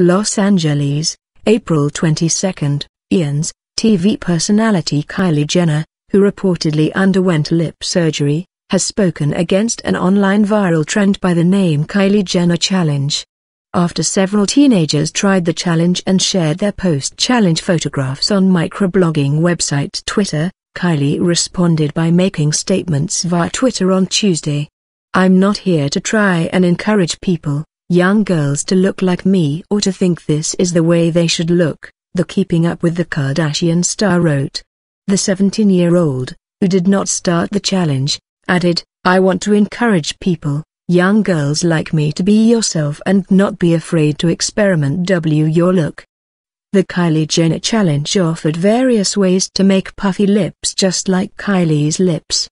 Los Angeles, April 22, Ian's TV personality Kylie Jenner, who reportedly underwent lip surgery, has spoken against an online viral trend by the name Kylie Jenner Challenge. After several teenagers tried the challenge and shared their post-challenge photographs on microblogging website Twitter, Kylie responded by making statements via Twitter on Tuesday. I'm not here to try and encourage people young girls to look like me or to think this is the way they should look, the Keeping Up with the Kardashian star wrote. The 17-year-old, who did not start the challenge, added, I want to encourage people, young girls like me to be yourself and not be afraid to experiment W your look. The Kylie Jenner challenge offered various ways to make puffy lips just like Kylie's lips.